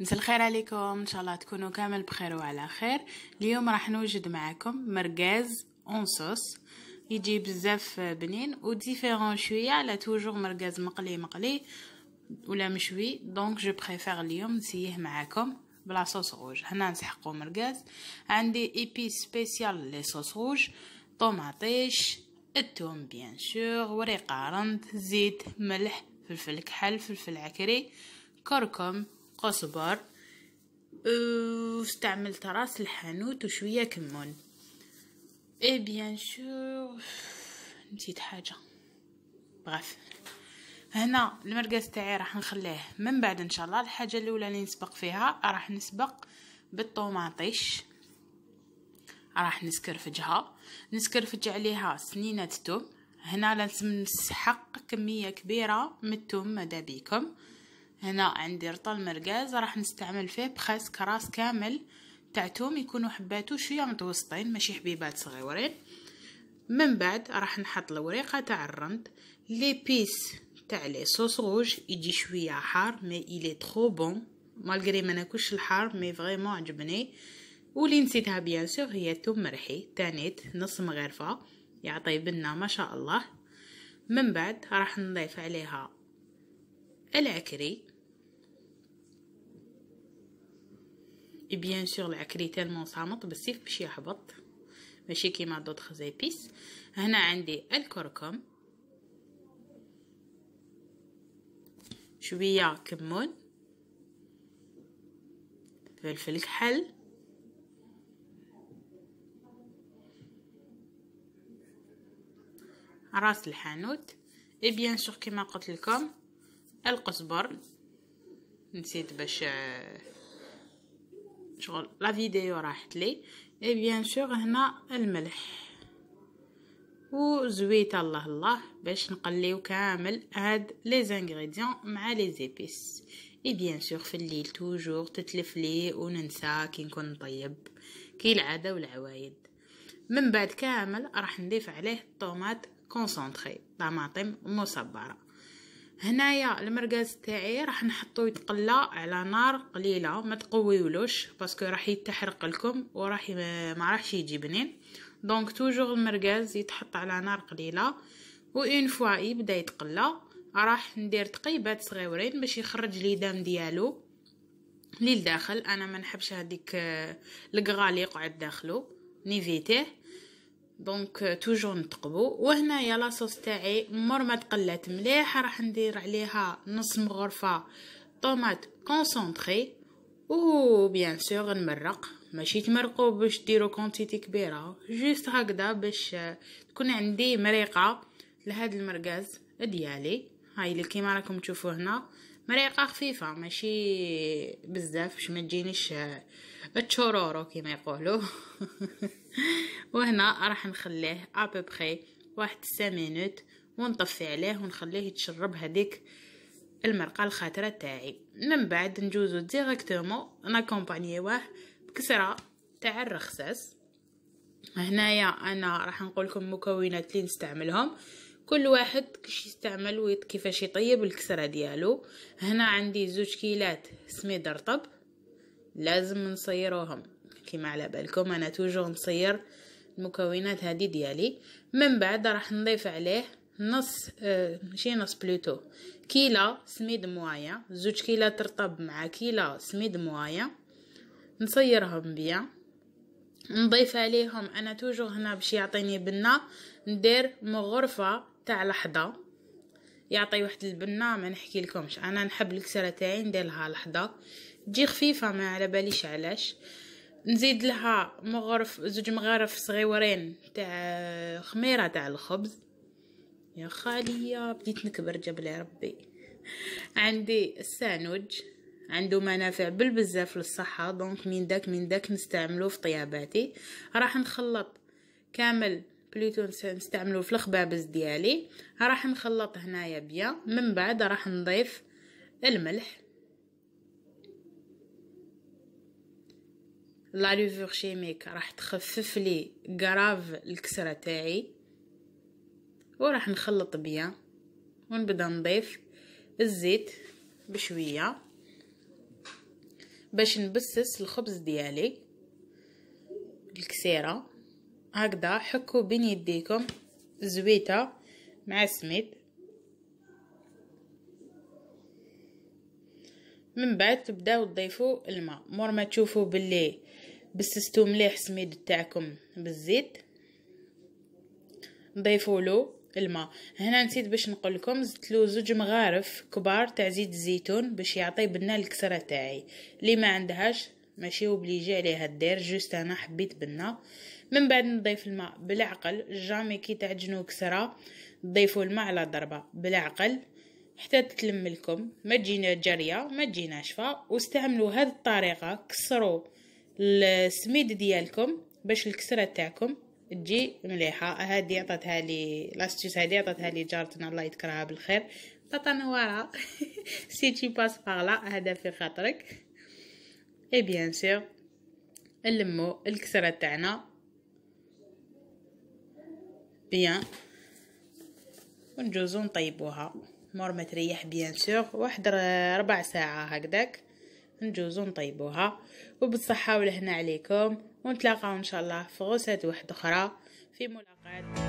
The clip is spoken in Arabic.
مساء الخير عليكم ان شاء الله تكونوا كامل بخير وعلى خير اليوم راح نوجد معكم مرقاز اون صوص يجي بزاف بنين وديفيرون شويه على توجور مرقاز مقلي مقلي ولا مشوي دونك جو بريفير اليوم نسيه معاكم بلا صوص روج هنا نسحقو مرقاز عندي ايبي سبيسيال لي صوص روج طوماطيش الثوم بيان سور وريق عرند زيت ملح فلفل كحل فلفل عكري كركم قصبر واستعملت راس الحانوت وشويه كمون اي بيان شو نسيت حاجه بغاف هنا المرقاس تاعي راح نخليه من بعد ان شاء الله الحاجه الاولى اللي نسبق فيها راح نسبق بالطوماطيش راح نسكرفجها نسكرفج عليها سنينه توم هنا لازم نسحق كميه كبيره من التوم مدابيكم بيكم هنا عندي رطل مرقاز راح نستعمل فيه بخس كراس كامل تاع توم يكونوا حباتو شوية يعني متوسطين ماشي حبيبات صغيورين من بعد راح نحط الوريقة تاع الرند لي بيس تاع لي صوص روج يجي شوية حار مي إلي ترو بون مالغري ما ناكلش الحار مي فريمون عجبني ولي نسيتها بيان سور هي الثوم مرحي تانيت نص مغرفة يعطي بنه ما شاء الله من بعد راح نضيف عليها العكري بيان سور العكري تالمون صامت بالسيف باش يهبط ماشي كيما دوطخ زيبيس هنا عندي الكركم شويه كمون فلفل كحل راس الحانوت اي بيان سور كيما قلت لكم القزبر نسيت باش آه، شغل لا فيديو راحت لي اي بيان سور هنا الملح وزويت الله الله باش نقليو كامل هاد لي زانغريديون مع لي زيبيس اي بيان سور في الليل توجور تتلف لي وننسى كي نكون نطيب كي العاده والعوايد من بعد كامل راح نضيف عليه الطوماط كونسونطري طماطم مصبره هنايا المرقاز تاعي راح نحطو يتقلى على نار قليله ما تقويولوش باسكو راح يتحرق لكم وراح ما راحش يجي بنين دونك توجور المرقاز يتحط على نار قليله وان فوا يبدا يتقلى راح ندير تقيبات صغيورين باش يخرج لي دم ديالو للداخل انا ما نحبش هذيك آه، الكغال يقعد داخلو نيفيتيه دونك توجور نتقبو وهنايا لاصوص تاعي مر ما تقلات مليح راح ندير عليها نص مغرفه طوماط كونسونطري او بيان سور نمرق ماشي تمرقو باش ديرو كونتيتي كبيره جوست هكذا باش تكون عندي مريقه لهاد المرقاز ديالي هاي اللي كيما راكم تشوفوا هنا مريقة خفيفة ماشي بزاف باش ما تجينيش آه، تشورورو كيما يقولوا وهنا راح نخليه ابوبري واحد 5 مينوت ونطفي عليه ونخليه يتشرب هذيك المرقه الخاتره تاعي من بعد نجوزو ديريكتومون ناكومبانيوه بكسره تاع الرخساس هنايا انا راح نقول لكم مكونات اللي نستعملهم كل واحد كيش يستعمل وكيفاش يطيب الكسرة ديالو هنا عندي زوج كيلات سميد رطب لازم نصيروهم كيما على بالكم انا توجور نصير المكونات هذه ديالي من بعد راح نضيف عليه نص آه ماشي نص بلوتو كيلا سميد موايا زوج كيلا ترطب مع كيلا سميد موايا نصيرهم بيا نضيف عليهم انا توجو هنا باش يعطيني بنه ندير مغرفه تاع لحظه يعطي واحد البنه ما نحكي لكمش انا نحب الكسره تاعي نديرلها لحظه تجي خفيفه ما على باليش علاش نزيد لها مغرف زوج مغارف صغيورين تاع خميره تاع الخبز يا خالية بديت نكبر جبل ربي عندي السانوج عنده منافع بالبزاف للصحة دونك من داك من داك نستعمله في طياباتي راح نخلط كامل بليتو نستعملو في الخبابز ديالي راح نخلط هنايا بيا من بعد راح نضيف الملح لا ليفور شيميك راح تخفف لي كراف الكسره تاعي وراح نخلط بيا ونبدا نضيف الزيت بشويه باش نبسس الخبز ديالي الكسيره هكذا حكوا بين يديكم زويته مع سميد من بعد تبداو تضيفوا الماء مور ما تشوفوا باللي بسستو مليح سميد تاعكم بالزيت نضيفوا له الماء هنا نسيت باش نقول لكم زدت له زوج مغارف كبار تاع زيت الزيتون باش يعطي بنه الكسره تاعي اللي ما عندهاش ماشي اوبليجي عليها دير جوست انا حبيت بنا من بعد نضيف الماء بالعقل جامي كي تعجنو كسرة ضيفوا الماء على ضربة بالعقل حتى تتلم لكم ما تجينا جارية ما تجي ناشفة واستعملوا هذه الطريقة كسروا السميد ديالكم باش الكسرة تاعكم تجي مليحة هادي عطاتها لي لاستيس هادي عطاتها لي جارتنا الله يذكرها بالخير نوارا سي تي باس باغلا هذا في خاطرك اي بيان سيغ نلمو الكسرة تاعنا بيان ونجوزو نطيبوها مور ما تريح بيان سيغ واحد ربع ساعة هكداك نجوزو نطيبوها وبالصحة والهنا عليكم ونتلاقاو ان شاء الله في غوسات واحدة اخرى في ملاقات